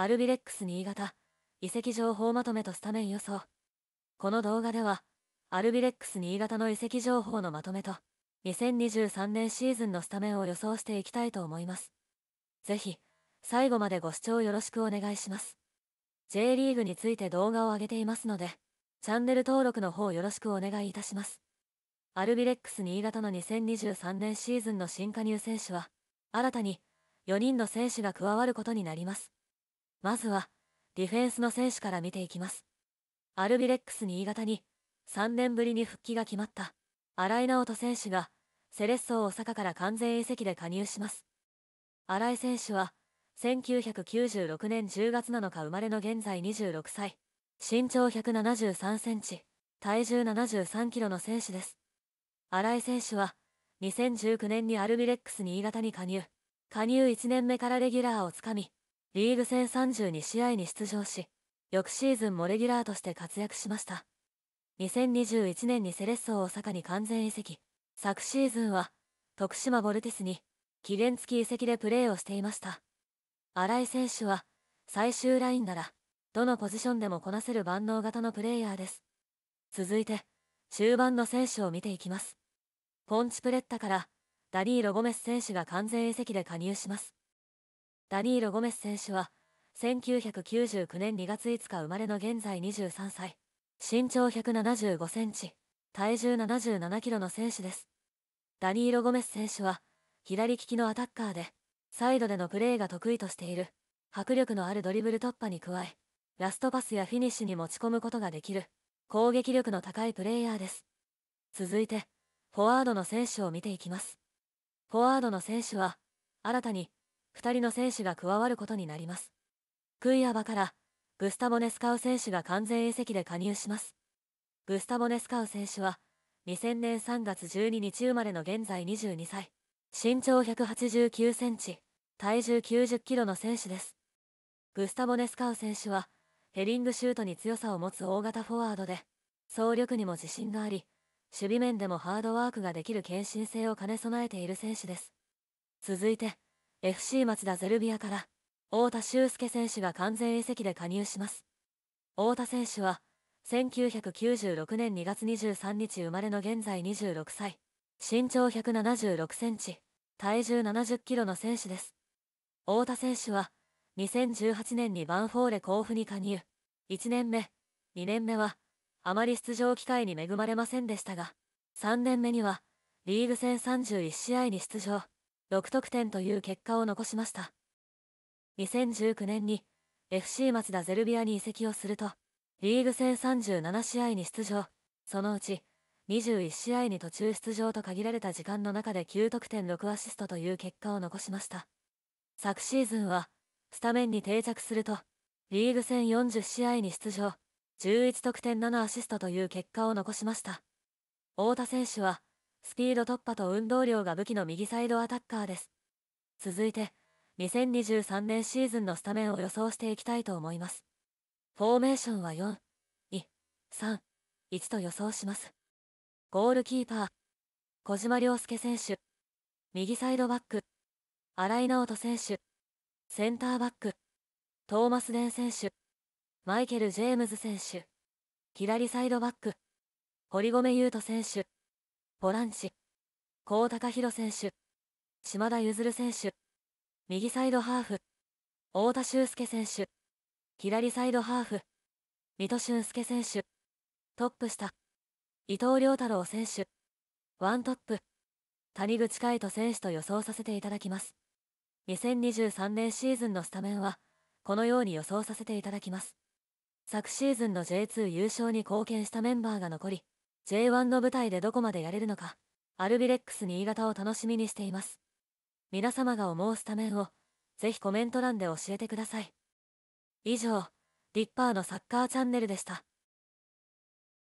アルビレックス新潟移籍情報まとめとスタメン予想この動画ではアルビレックス新潟の移籍情報のまとめと2023年シーズンのスタメンを予想していきたいと思います是非最後までご視聴よろしくお願いします J リーグについて動画を上げていますのでチャンネル登録の方よろしくお願いいたしますアルビレックス新潟の2023年シーズンの新加入選手は新たに4人の選手が加わることになりますまずは、ディフェンスの選手から見ていきます。アルビレックス新潟に、3年ぶりに復帰が決まった、新井直人選手が、セレッソ大阪から完全移籍で加入します。新井選手は、1996年10月7日生まれの現在26歳、身長173センチ、体重73キロの選手です。新井選手は、2019年にアルビレックス新潟に加入、加入1年目からレギュラーをつかみ、リーグ戦32試合に出場し、翌シーズンもレギュラーとして活躍しました。2021年にセレッソ大阪に完全移籍。昨シーズンは、徳島ボルティスに、期限付き移籍でプレーをしていました。新井選手は、最終ラインなら、どのポジションでもこなせる万能型のプレイヤーです。続いて、中盤の選手を見ていきます。ポンチプレッタから、ダニーロ・ゴメス選手が完全移籍で加入します。ダニーロ・ゴメス選手は、1999年2月5日生まれの現在23歳。身長175センチ、体重77キロの選手です。ダニーロ・ゴメス選手は、左利きのアタッカーで、サイドでのプレーが得意としている。迫力のあるドリブル突破に加え、ラストパスやフィニッシュに持ち込むことができる、攻撃力の高いプレイヤーです。続いて、フォワードの選手を見ていきます。フォワードの選手は、新たに、2人の選手が加わることになります。クイアバからグスタボネスカウ選手が完全移籍で加入します。グスタボネスカウ選手は2000年3月12日生まれの現在22歳。身長189センチ、体重90キロの選手です。グスタボネスカウ選手はヘリングシュートに強さを持つ大型フォワードで、走力にも自信があり、守備面でもハードワークができる献身性を兼ね備えている選手です。続いて、FC 松田ゼルビアから太田修介選手が完全移籍で加入します太田選手は1996年2月23日生まれの現在26歳身長176センチ体重70キロの選手です太田選手は2018年にヴァンフォーレ甲府に加入1年目2年目はあまり出場機会に恵まれませんでしたが3年目にはリーグ戦31試合に出場6得点という結果を残しました。2019年に FC 松田ゼルビアに移籍をすると、リーグ戦37試合に出場、そのうち21試合に途中出場と限られた時間の中で9得点6アシストという結果を残しました。昨シーズンは、スタメンに定着すると、リーグ戦40試合に出場、11得点7アシストという結果を残しました。太田選手は、スピード突破と運動量が武器の右サイドアタッカーです。続いて、2023年シーズンのスタメンを予想していきたいと思います。フォーメーションは4、2、3、1と予想します。ゴールキーパー、小島良介選手、右サイドバック、新井直人選手、センターバック、トーマス・デン選手、マイケル・ジェームズ選手、左サイドバック、堀米雄斗選手、ポランチ、高高弘選手、島田譲選手、右サイドハーフ、太田修介選手、左サイドハーフ、水戸俊介選手、トップ下、伊藤良太郎選手、ワントップ、谷口海人選手と予想させていただきます。2023年シーズンのスタメンは、このように予想させていただきます。昨シーズンの J2 優勝に貢献したメンバーが残り、J1 の舞台でどこまでやれるのか、アルビレックス新潟を楽しみにしています。皆様が思うスタメンを、ぜひコメント欄で教えてください。以上、リッパーのサッカーチャンネルでした。